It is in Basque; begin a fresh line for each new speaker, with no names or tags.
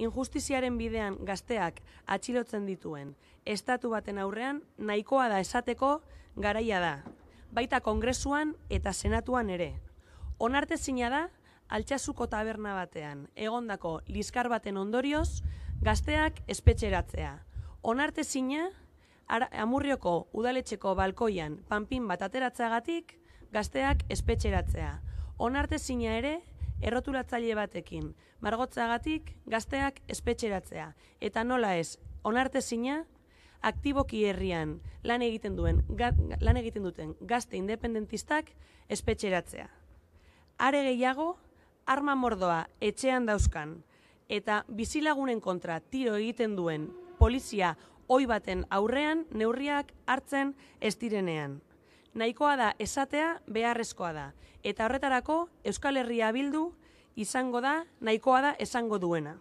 injustiziaren bidean gazteak atxilotzen dituen estatu baten aurrean nahikoa da esateko garaia da, baita kongresuan eta senatuan ere. Onarte da, altxasuko taberna batean, egondako liskar baten ondorioz, gazteak espetxeratzea. Onarte zina, amurrioko udaletxeko balkoian panpin bat gatik, gazteak espetxeratzea. Onarte ere, errotulatzaile batekin, margotzagatik gazteak espetxeratzea, eta nola ez, onartezina, aktiboki herrian lan egiten duen lan egiten duten gazte independentistak espetxeratzea. Are gehiago, arma mordoa etxean dauzkan eta bizilagunen kontra tiro egiten duen polizia ohi baten aurrean neurriak hartzen ez direnean. Nahikoa da esatea beharrezkoa da eta horretarako Euskal Herria Bildu izango da, nahikoa da, esango duena.